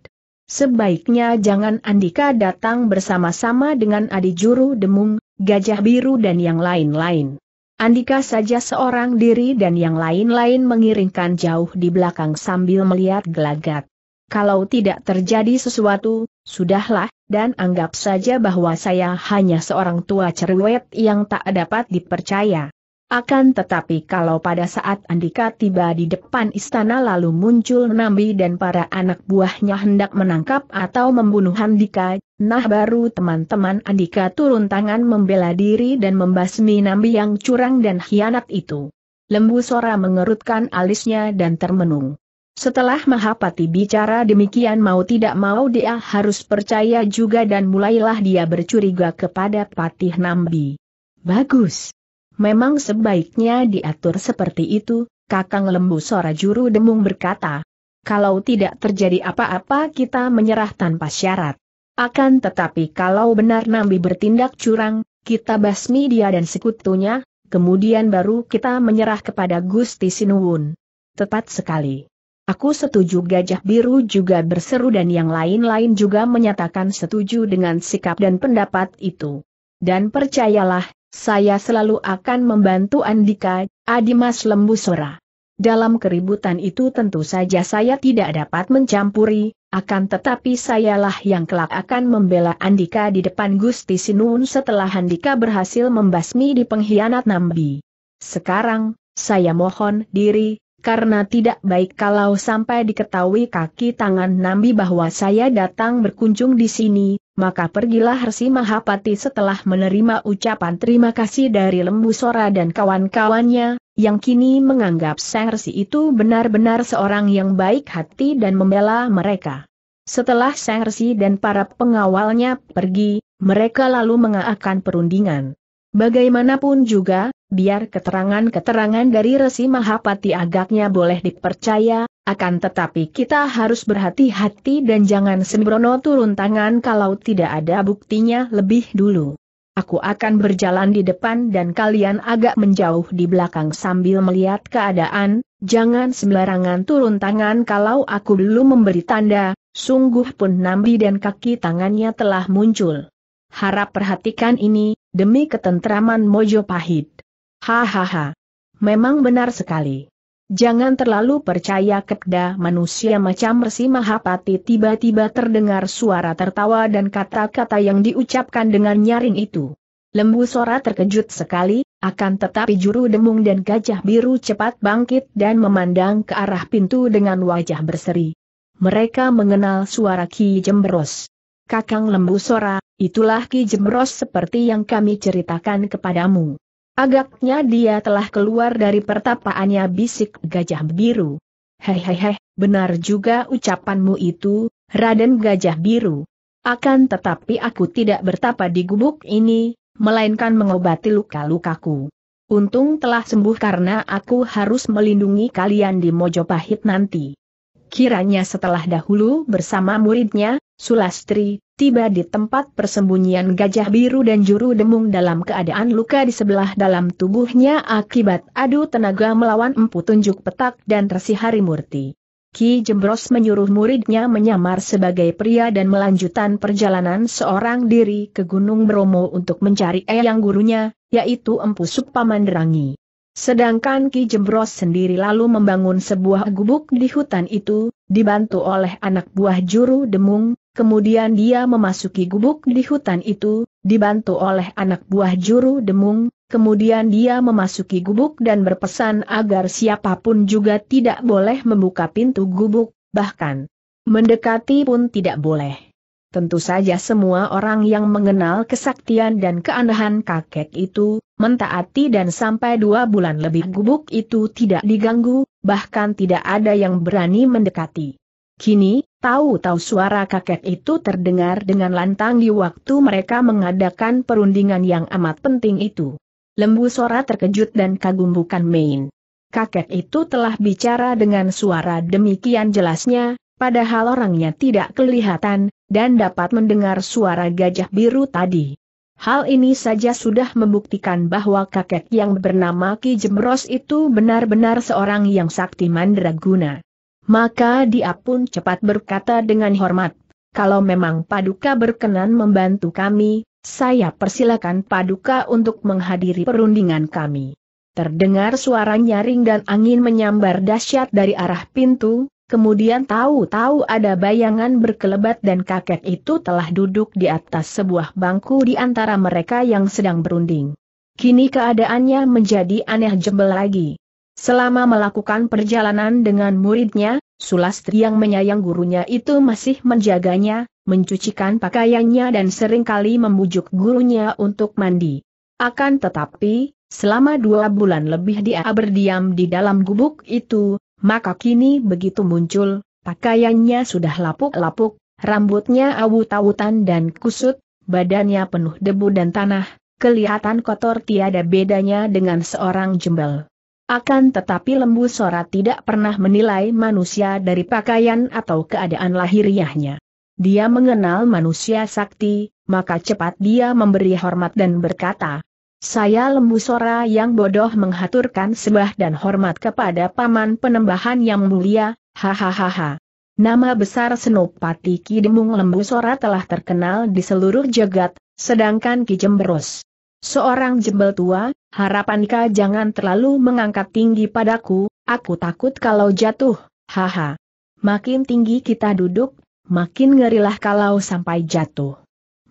Sebaiknya jangan Andika datang bersama-sama dengan Adi Juru Demung, Gajah Biru dan yang lain-lain. Andika saja seorang diri dan yang lain-lain mengiringkan jauh di belakang sambil melihat gelagat. Kalau tidak terjadi sesuatu, sudahlah, dan anggap saja bahwa saya hanya seorang tua cerewet yang tak dapat dipercaya. Akan tetapi kalau pada saat Andika tiba di depan istana lalu muncul Nambi dan para anak buahnya hendak menangkap atau membunuh Andika, nah baru teman-teman Andika turun tangan membela diri dan membasmi Nambi yang curang dan hianat itu. Lembu Sora mengerutkan alisnya dan termenung. Setelah Mahapati bicara demikian mau tidak mau dia harus percaya juga dan mulailah dia bercuriga kepada Patih Nambi. Bagus, Memang sebaiknya diatur seperti itu, Kakang Lembu Sora Juru Demung berkata. Kalau tidak terjadi apa-apa kita menyerah tanpa syarat. Akan tetapi kalau benar Nambi bertindak curang, kita basmi dia dan sekutunya, kemudian baru kita menyerah kepada Gusti Sinuwun. Tepat sekali. Aku setuju Gajah Biru juga berseru dan yang lain-lain juga menyatakan setuju dengan sikap dan pendapat itu. Dan percayalah, saya selalu akan membantu Andika, Adimas Lembusora. Dalam keributan itu tentu saja saya tidak dapat mencampuri, akan tetapi sayalah yang kelak akan membela Andika di depan Gusti Sinun setelah Andika berhasil membasmi di pengkhianat Nambi. Sekarang, saya mohon diri, karena tidak baik kalau sampai diketahui kaki tangan Nambi bahwa saya datang berkunjung di sini, maka pergilah Resi Mahapati setelah menerima ucapan terima kasih dari Lembu Sora dan kawan-kawannya, yang kini menganggap Sang Resi itu benar-benar seorang yang baik hati dan membela mereka. Setelah Sang Resi dan para pengawalnya pergi, mereka lalu mengaakan perundingan. Bagaimanapun juga, Biar keterangan-keterangan dari Resi Mahapati agaknya boleh dipercaya, akan tetapi kita harus berhati-hati dan jangan sembrono turun tangan kalau tidak ada buktinya lebih dulu. Aku akan berjalan di depan dan kalian agak menjauh di belakang sambil melihat keadaan, jangan sembarangan turun tangan kalau aku belum memberi tanda, sungguh pun nambi dan kaki tangannya telah muncul. Harap perhatikan ini, demi ketentraman Mojo Pahit. Hahaha. Memang benar sekali. Jangan terlalu percaya kepada manusia macam Resi Mahapati tiba-tiba terdengar suara tertawa dan kata-kata yang diucapkan dengan nyaring itu. Lembu Sora terkejut sekali, akan tetapi juru demung dan gajah biru cepat bangkit dan memandang ke arah pintu dengan wajah berseri. Mereka mengenal suara Ki Jembros. Kakang Lembu Sora, itulah Ki Jembros seperti yang kami ceritakan kepadamu. Agaknya dia telah keluar dari pertapaannya bisik gajah biru. Hehehe, benar juga ucapanmu itu, Raden Gajah Biru. Akan tetapi aku tidak bertapa di gubuk ini, melainkan mengobati luka-lukaku. Untung telah sembuh karena aku harus melindungi kalian di Mojopahit nanti. Kiranya setelah dahulu bersama muridnya, Sulastri, tiba di tempat persembunyian gajah biru dan juru demung dalam keadaan luka di sebelah dalam tubuhnya akibat adu tenaga melawan empu tunjuk petak dan resi Harimurti. Ki Jembros menyuruh muridnya menyamar sebagai pria dan melanjutkan perjalanan seorang diri ke Gunung Bromo untuk mencari eyang gurunya, yaitu Empu Supamandrangi. Sedangkan Ki Jembros sendiri lalu membangun sebuah gubuk di hutan itu, dibantu oleh anak buah juru demung, kemudian dia memasuki gubuk di hutan itu, dibantu oleh anak buah juru demung, kemudian dia memasuki gubuk dan berpesan agar siapapun juga tidak boleh membuka pintu gubuk, bahkan mendekati pun tidak boleh. Tentu saja semua orang yang mengenal kesaktian dan keanehan kakek itu, mentaati dan sampai dua bulan lebih gubuk itu tidak diganggu, bahkan tidak ada yang berani mendekati. Kini, tahu-tahu suara kakek itu terdengar dengan lantang di waktu mereka mengadakan perundingan yang amat penting itu. Lembu suara terkejut dan kagum bukan main. Kakek itu telah bicara dengan suara demikian jelasnya, Padahal orangnya tidak kelihatan, dan dapat mendengar suara gajah biru tadi. Hal ini saja sudah membuktikan bahwa kakek yang bernama Ki Jemros itu benar-benar seorang yang sakti mandraguna. Maka dia pun cepat berkata dengan hormat, kalau memang Paduka berkenan membantu kami, saya persilakan Paduka untuk menghadiri perundingan kami. Terdengar suara nyaring dan angin menyambar dahsyat dari arah pintu, Kemudian tahu-tahu ada bayangan berkelebat dan kakek itu telah duduk di atas sebuah bangku di antara mereka yang sedang berunding. Kini keadaannya menjadi aneh jebel lagi. Selama melakukan perjalanan dengan muridnya, Sulastri yang menyayang gurunya itu masih menjaganya, mencucikan pakaiannya dan seringkali membujuk gurunya untuk mandi. Akan tetapi, selama dua bulan lebih dia berdiam di dalam gubuk itu, maka kini begitu muncul, pakaiannya sudah lapuk-lapuk, rambutnya awut-awutan dan kusut, badannya penuh debu dan tanah, kelihatan kotor tiada bedanya dengan seorang jembel. Akan tetapi lembu Sora tidak pernah menilai manusia dari pakaian atau keadaan lahiriahnya. Dia mengenal manusia sakti, maka cepat dia memberi hormat dan berkata, saya lembu sora yang bodoh menghaturkan sebah dan hormat kepada paman penembahan yang mulia, hahaha. Nama besar Senopati Ki Demung Lembu Sora telah terkenal di seluruh jagat, sedangkan Ki Seorang jembel tua, harapankah jangan terlalu mengangkat tinggi padaku, aku takut kalau jatuh, haha. Makin tinggi kita duduk, makin ngerilah kalau sampai jatuh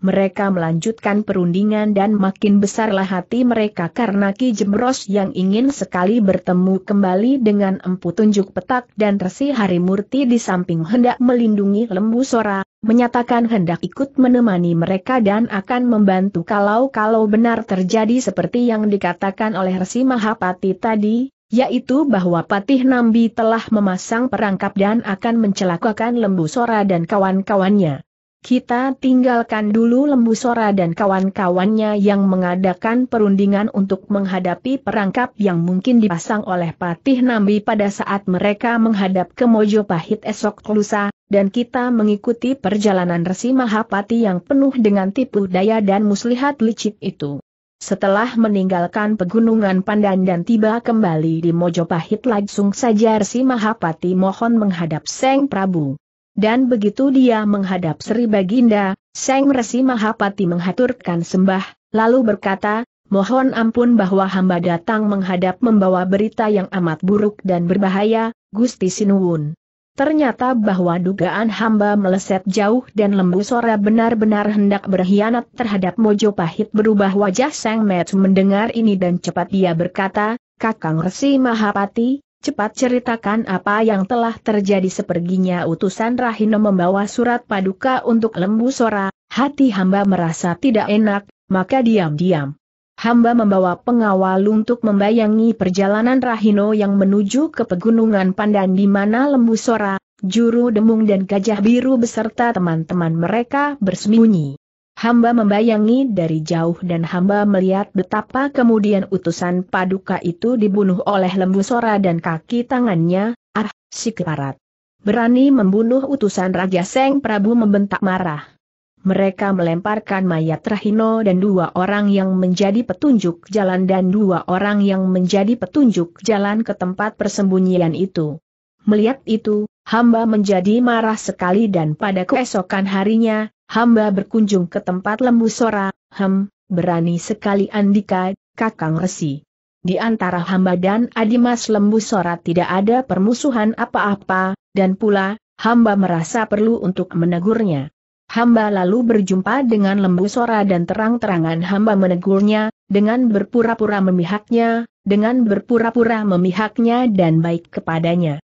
mereka melanjutkan perundingan dan makin besarlah hati mereka karena Ki Jemros yang ingin sekali bertemu kembali dengan Empu Tunjuk Petak dan Resi Harimurti di samping hendak melindungi Lembu Sora, menyatakan hendak ikut menemani mereka dan akan membantu kalau-kalau benar terjadi seperti yang dikatakan oleh Resi Mahapati tadi, yaitu bahwa Patih Nambi telah memasang perangkap dan akan mencelakakan Lembu Sora dan kawan-kawannya. Kita tinggalkan dulu Lembu Sora dan kawan-kawannya yang mengadakan perundingan untuk menghadapi perangkap yang mungkin dipasang oleh Patih Nambi pada saat mereka menghadap ke Mojopahit esok lusa, dan kita mengikuti perjalanan Resi Mahapati yang penuh dengan tipu daya dan muslihat licik itu. Setelah meninggalkan pegunungan Pandan dan tiba kembali di Mojopahit langsung saja Resi Mahapati mohon menghadap Seng Prabu. Dan begitu dia menghadap Sri Baginda, Seng Resi Mahapati menghaturkan sembah, lalu berkata, Mohon ampun bahwa hamba datang menghadap membawa berita yang amat buruk dan berbahaya, Gusti Sinuwun. Ternyata bahwa dugaan hamba meleset jauh dan lembu sora benar-benar hendak berkhianat terhadap Mojo Pahit. berubah wajah Sang Met mendengar ini dan cepat dia berkata, Kakang Resi Mahapati, Cepat ceritakan apa yang telah terjadi seperginya utusan Rahino membawa surat paduka untuk lembu Sora, hati hamba merasa tidak enak, maka diam-diam. Hamba membawa pengawal untuk membayangi perjalanan Rahino yang menuju ke pegunungan Pandan di mana lembu Sora, juru demung dan gajah biru beserta teman-teman mereka bersembunyi. Hamba membayangi dari jauh dan hamba melihat betapa kemudian utusan paduka itu dibunuh oleh lembu sora dan kaki tangannya, ah, si keparat. Berani membunuh utusan Raja Seng Prabu membentak marah. Mereka melemparkan mayat Rahino dan dua orang yang menjadi petunjuk jalan dan dua orang yang menjadi petunjuk jalan ke tempat persembunyian itu. Melihat itu, hamba menjadi marah sekali dan pada keesokan harinya, Hamba berkunjung ke tempat lembu sora, hem, berani sekali Andika, Kakang Resi. Di antara hamba dan Adimas Lembu Sora tidak ada permusuhan apa-apa, dan pula, hamba merasa perlu untuk menegurnya. Hamba lalu berjumpa dengan Lembu Sora dan terang-terangan hamba menegurnya, dengan berpura-pura memihaknya, dengan berpura-pura memihaknya dan baik kepadanya.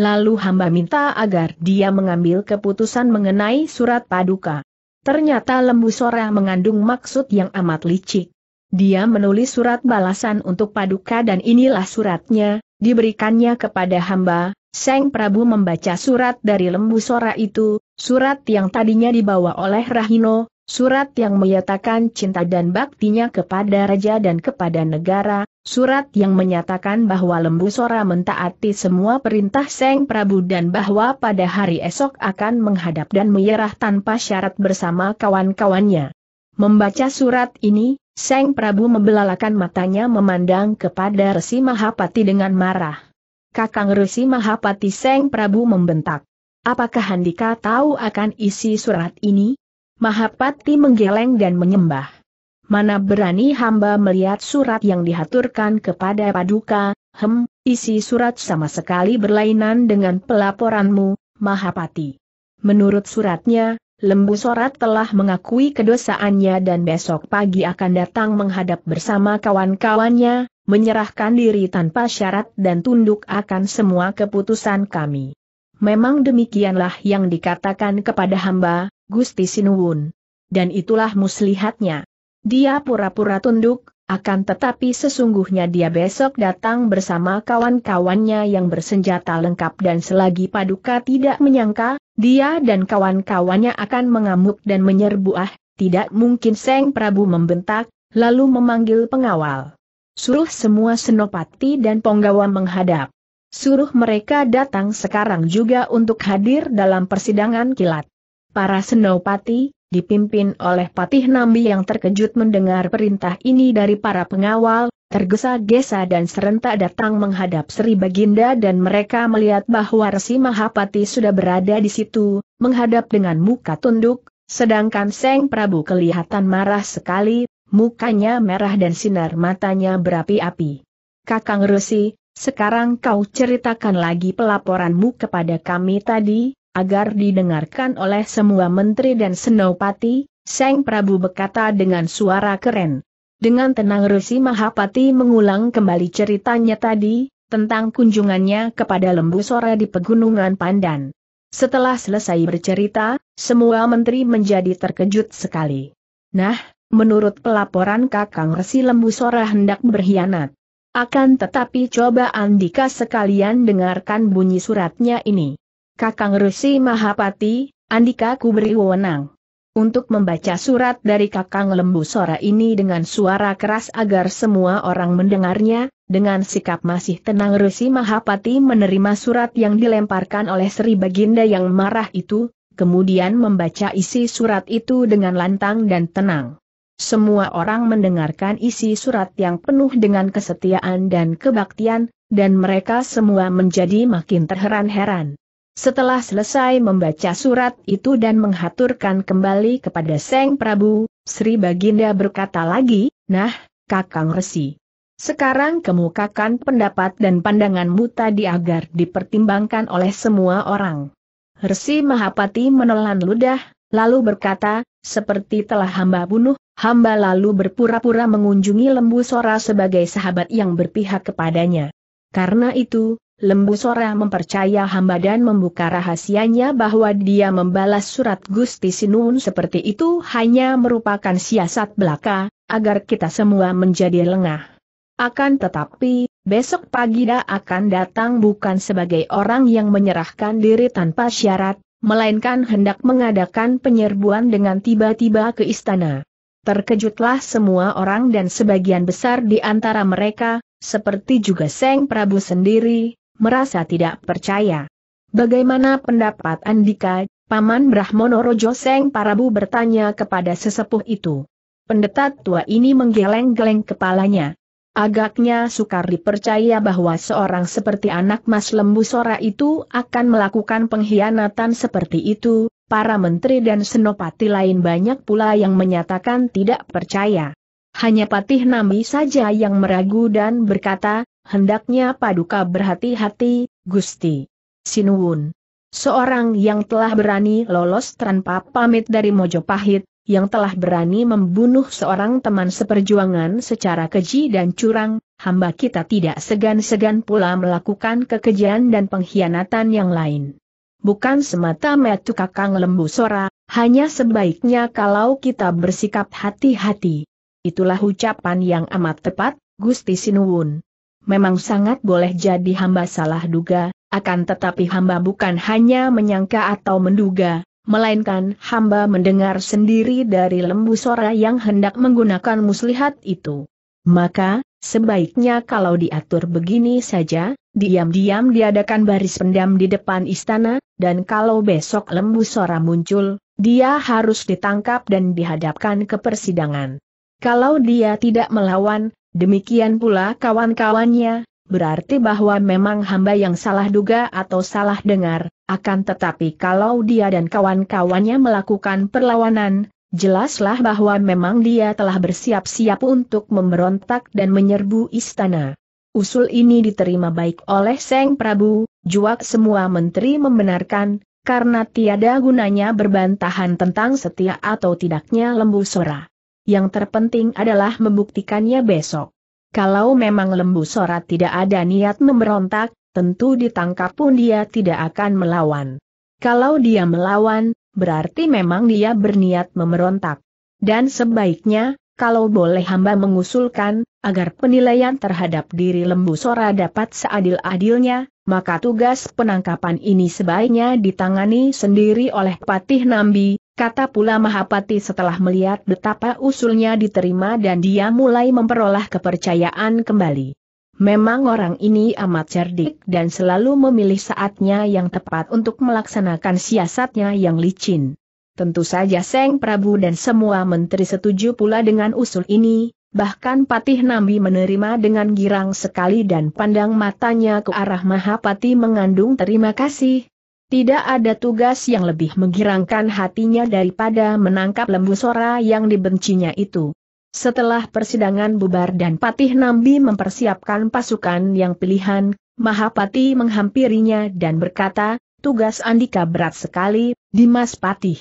Lalu hamba minta agar dia mengambil keputusan mengenai surat paduka. Ternyata lembu sora mengandung maksud yang amat licik. Dia menulis surat balasan untuk Paduka dan inilah suratnya, diberikannya kepada hamba, Seng Prabu membaca surat dari lembu sora itu, surat yang tadinya dibawa oleh Rahino, Surat yang menyatakan cinta dan baktinya kepada raja dan kepada negara, surat yang menyatakan bahwa Lembu Sora mentaati semua perintah Seng Prabu dan bahwa pada hari esok akan menghadap dan menyerah tanpa syarat bersama kawan-kawannya. Membaca surat ini, Seng Prabu membelalakan matanya memandang kepada Resi Mahapati dengan marah. Kakang Resi Mahapati Seng Prabu membentak. Apakah Handika tahu akan isi surat ini? Mahapati menggeleng dan menyembah. Mana berani hamba melihat surat yang dihaturkan kepada Paduka, hem, isi surat sama sekali berlainan dengan pelaporanmu, Mahapati. Menurut suratnya, Lembu Sorat telah mengakui kedosaannya dan besok pagi akan datang menghadap bersama kawan-kawannya, menyerahkan diri tanpa syarat dan tunduk akan semua keputusan kami. Memang demikianlah yang dikatakan kepada hamba, Gusti Sinuwun. Dan itulah muslihatnya. Dia pura-pura tunduk, akan tetapi sesungguhnya dia besok datang bersama kawan-kawannya yang bersenjata lengkap dan selagi Paduka tidak menyangka, dia dan kawan-kawannya akan mengamuk dan menyerbu ah, tidak mungkin Seng Prabu membentak, lalu memanggil pengawal. Suruh semua senopati dan penggawa menghadap. Suruh mereka datang sekarang juga untuk hadir dalam persidangan kilat. Para senopati, dipimpin oleh Patih Nambi yang terkejut mendengar perintah ini dari para pengawal, tergesa-gesa dan serentak datang menghadap Sri Baginda dan mereka melihat bahwa Resi Mahapati sudah berada di situ, menghadap dengan muka tunduk, sedangkan Seng Prabu kelihatan marah sekali, mukanya merah dan sinar matanya berapi-api. Kakang Resi, sekarang kau ceritakan lagi pelaporanmu kepada kami tadi, agar didengarkan oleh semua menteri dan senopati, Seng Prabu berkata dengan suara keren. Dengan tenang Rusi Mahapati mengulang kembali ceritanya tadi, tentang kunjungannya kepada Lembu Sora di Pegunungan Pandan. Setelah selesai bercerita, semua menteri menjadi terkejut sekali. Nah, menurut pelaporan Kakang Resi Lembu Sora hendak berkhianat. Akan tetapi coba Andika sekalian dengarkan bunyi suratnya ini. Kakang Resi Mahapati, Andika ku beri wewenang. Untuk membaca surat dari Kakang Lembu Sora ini dengan suara keras agar semua orang mendengarnya, dengan sikap masih tenang Resi Mahapati menerima surat yang dilemparkan oleh Sri Baginda yang marah itu, kemudian membaca isi surat itu dengan lantang dan tenang. Semua orang mendengarkan isi surat yang penuh dengan kesetiaan dan kebaktian, dan mereka semua menjadi makin terheran-heran. Setelah selesai membaca surat itu dan menghaturkan kembali kepada Seng Prabu, Sri Baginda berkata lagi, Nah, Kakang Resi. Sekarang kemukakan pendapat dan pandanganmu tadi agar dipertimbangkan oleh semua orang. Resi Mahapati menelan ludah, lalu berkata, seperti telah hamba bunuh, hamba lalu berpura-pura mengunjungi lembu Sora sebagai sahabat yang berpihak kepadanya. Karena itu, Lembu Sora mempercaya hamba dan membuka rahasianya bahwa dia membalas surat Gusti Sinun seperti itu hanya merupakan siasat belaka, agar kita semua menjadi lengah. Akan tetapi, besok pagi dia akan datang bukan sebagai orang yang menyerahkan diri tanpa syarat, melainkan hendak mengadakan penyerbuan dengan tiba-tiba ke istana. Terkejutlah semua orang dan sebagian besar di antara mereka, seperti juga Seng Prabu sendiri, merasa tidak percaya. Bagaimana pendapat Andika, Paman Brahmono Rojo Seng Parabu bertanya kepada sesepuh itu. Pendeta tua ini menggeleng-geleng kepalanya. Agaknya sukar dipercaya bahwa seorang seperti anak mas lembu sora itu akan melakukan pengkhianatan seperti itu, para menteri dan senopati lain banyak pula yang menyatakan tidak percaya. Hanya Patih Nami saja yang meragu dan berkata, hendaknya paduka berhati-hati, Gusti. Sinuun. Seorang yang telah berani lolos tanpa pamit dari Mojopahit, yang telah berani membunuh seorang teman seperjuangan secara keji dan curang, hamba kita tidak segan-segan pula melakukan kekejian dan pengkhianatan yang lain. Bukan semata metu kakang lembu sora, hanya sebaiknya kalau kita bersikap hati-hati. Itulah ucapan yang amat tepat, Gusti Sinuwun memang sangat boleh jadi hamba salah duga, akan tetapi hamba bukan hanya menyangka atau menduga, melainkan hamba mendengar sendiri dari lembu sora yang hendak menggunakan muslihat itu. Maka, sebaiknya kalau diatur begini saja, diam-diam diadakan baris pendam di depan istana, dan kalau besok lembu sora muncul, dia harus ditangkap dan dihadapkan ke persidangan. Kalau dia tidak melawan, Demikian pula kawan-kawannya, berarti bahwa memang hamba yang salah duga atau salah dengar, akan tetapi kalau dia dan kawan-kawannya melakukan perlawanan, jelaslah bahwa memang dia telah bersiap-siap untuk memberontak dan menyerbu istana. Usul ini diterima baik oleh Seng Prabu, juak semua menteri membenarkan, karena tiada gunanya berbantahan tentang setia atau tidaknya lembu sora yang terpenting adalah membuktikannya besok. Kalau memang lembu sorat tidak ada niat memberontak, tentu ditangkap pun dia tidak akan melawan. Kalau dia melawan, berarti memang dia berniat memberontak. Dan sebaiknya, kalau boleh hamba mengusulkan, agar penilaian terhadap diri lembu sora dapat seadil-adilnya, maka tugas penangkapan ini sebaiknya ditangani sendiri oleh Patih Nambi, Kata pula Mahapati setelah melihat betapa usulnya diterima dan dia mulai memperoleh kepercayaan kembali. Memang orang ini amat cerdik dan selalu memilih saatnya yang tepat untuk melaksanakan siasatnya yang licin. Tentu saja Seng Prabu dan semua menteri setuju pula dengan usul ini, bahkan Patih Nambi menerima dengan girang sekali dan pandang matanya ke arah Mahapati mengandung terima kasih, tidak ada tugas yang lebih menggirangkan hatinya daripada menangkap lembu sora yang dibencinya itu. Setelah persidangan bubar dan Patih Nambi mempersiapkan pasukan yang pilihan, Mahapati menghampirinya dan berkata, tugas Andika berat sekali, Dimas Patih.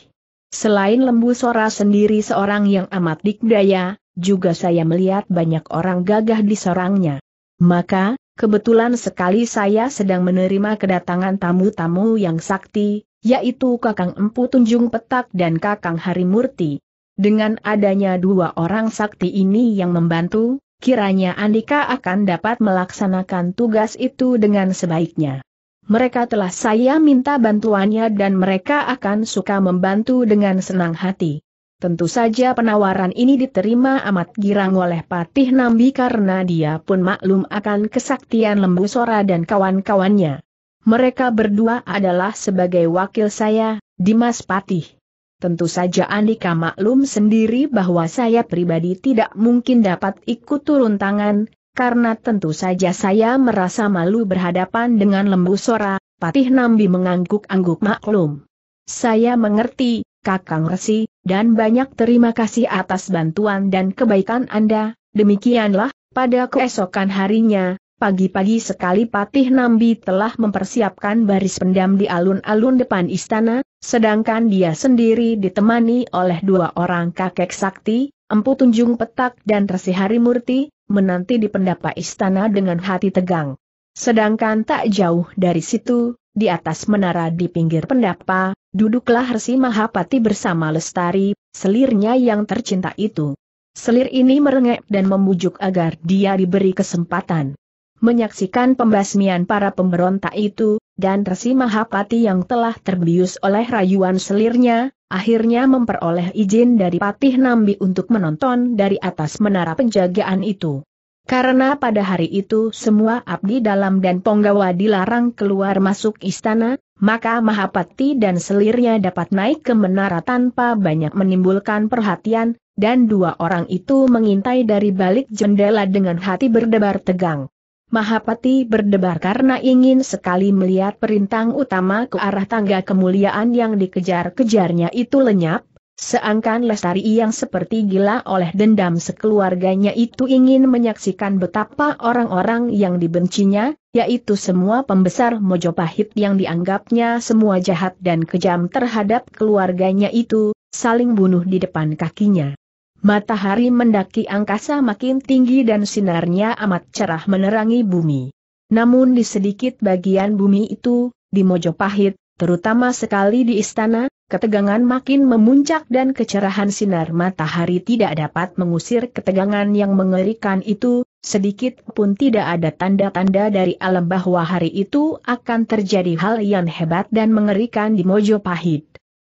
Selain lembu sora sendiri seorang yang amat dikdaya, juga saya melihat banyak orang gagah di sorangnya. Maka, Kebetulan sekali saya sedang menerima kedatangan tamu-tamu yang sakti, yaitu Kakang Empu Tunjung Petak dan Kakang Harimurti. Dengan adanya dua orang sakti ini yang membantu, kiranya Andika akan dapat melaksanakan tugas itu dengan sebaiknya. Mereka telah saya minta bantuannya dan mereka akan suka membantu dengan senang hati. Tentu saja penawaran ini diterima amat girang oleh Patih Nambi karena dia pun maklum akan kesaktian Lembu Sora dan kawan-kawannya. Mereka berdua adalah sebagai wakil saya, Dimas Patih. Tentu saja Andika maklum sendiri bahwa saya pribadi tidak mungkin dapat ikut turun tangan, karena tentu saja saya merasa malu berhadapan dengan Lembu Sora, Patih Nambi mengangguk-angguk maklum. Saya mengerti, Kakang Resi, dan banyak terima kasih atas bantuan dan kebaikan Anda. Demikianlah, pada keesokan harinya, pagi-pagi sekali Patih Nambi telah mempersiapkan baris pendam di alun-alun depan istana, sedangkan dia sendiri ditemani oleh dua orang kakek sakti, Empu Tunjung Petak dan Resi Harimurti, menanti di pendapa istana dengan hati tegang. Sedangkan tak jauh dari situ, di atas menara di pinggir pendapa, duduklah Resi Mahapati bersama Lestari, selirnya yang tercinta itu. Selir ini merengek dan membujuk agar dia diberi kesempatan menyaksikan pembasmian para pemberontak itu, dan Resi Mahapati yang telah terbius oleh rayuan selirnya, akhirnya memperoleh izin dari Patih Nambi untuk menonton dari atas menara penjagaan itu. Karena pada hari itu semua abdi dalam dan penggawa dilarang keluar masuk istana, maka Mahapati dan selirnya dapat naik ke menara tanpa banyak menimbulkan perhatian, dan dua orang itu mengintai dari balik jendela dengan hati berdebar tegang. Mahapati berdebar karena ingin sekali melihat perintang utama ke arah tangga kemuliaan yang dikejar-kejarnya itu lenyap, Seangkan Lestari yang seperti gila oleh dendam sekeluarganya itu ingin menyaksikan betapa orang-orang yang dibencinya, yaitu semua pembesar Mojopahit yang dianggapnya semua jahat dan kejam terhadap keluarganya itu, saling bunuh di depan kakinya. Matahari mendaki angkasa makin tinggi dan sinarnya amat cerah menerangi bumi. Namun di sedikit bagian bumi itu, di Mojopahit, Terutama sekali di istana, ketegangan makin memuncak dan kecerahan sinar matahari tidak dapat mengusir ketegangan yang mengerikan itu, sedikit pun tidak ada tanda-tanda dari alam bahwa hari itu akan terjadi hal yang hebat dan mengerikan di Mojopahit.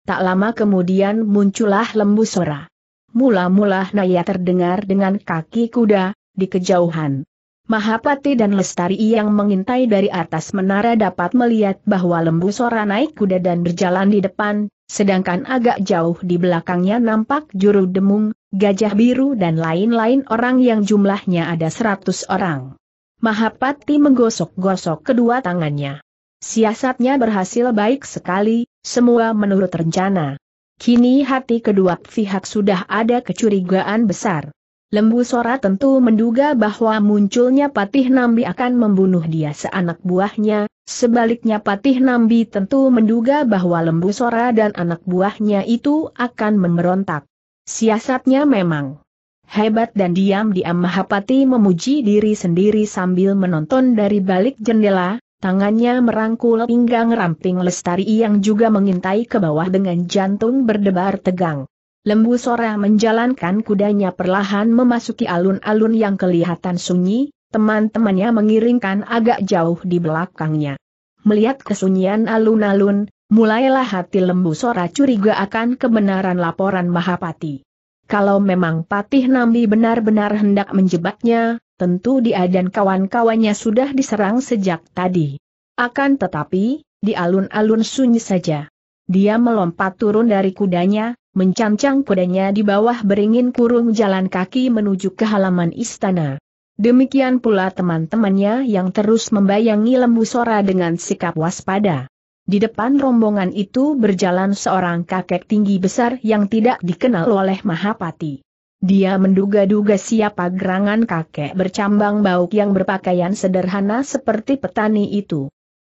Tak lama kemudian muncullah lembu sora. Mula-mula Naya terdengar dengan kaki kuda, di kejauhan. Mahapati dan Lestari yang mengintai dari atas menara dapat melihat bahwa lembu Sora naik kuda dan berjalan di depan, sedangkan agak jauh di belakangnya nampak juru demung, gajah biru dan lain-lain orang yang jumlahnya ada seratus orang. Mahapati menggosok-gosok kedua tangannya. Siasatnya berhasil baik sekali, semua menurut rencana. Kini hati kedua pihak sudah ada kecurigaan besar. Lembu Sora tentu menduga bahwa munculnya Patih Nambi akan membunuh dia seanak buahnya, sebaliknya Patih Nambi tentu menduga bahwa Lembu Sora dan anak buahnya itu akan memberontak. Siasatnya memang hebat dan diam-diam Mahapati memuji diri sendiri sambil menonton dari balik jendela, tangannya merangkul pinggang ramping lestari yang juga mengintai ke bawah dengan jantung berdebar tegang. Lembu Sora menjalankan kudanya perlahan memasuki alun-alun yang kelihatan sunyi, teman-temannya mengiringkan agak jauh di belakangnya. Melihat kesunyian alun-alun, mulailah hati Lembu Sora curiga akan kebenaran laporan Mahapati. Kalau memang Patih Nambi benar-benar hendak menjebaknya, tentu dia dan kawan-kawannya sudah diserang sejak tadi. Akan tetapi, di alun-alun sunyi saja. Dia melompat turun dari kudanya, mencancang kudanya di bawah beringin kurung jalan kaki menuju ke halaman istana. Demikian pula teman-temannya yang terus membayangi lembu Sora dengan sikap waspada. Di depan rombongan itu berjalan seorang kakek tinggi besar yang tidak dikenal oleh Mahapati. Dia menduga-duga siapa gerangan kakek bercambang bauk yang berpakaian sederhana seperti petani itu.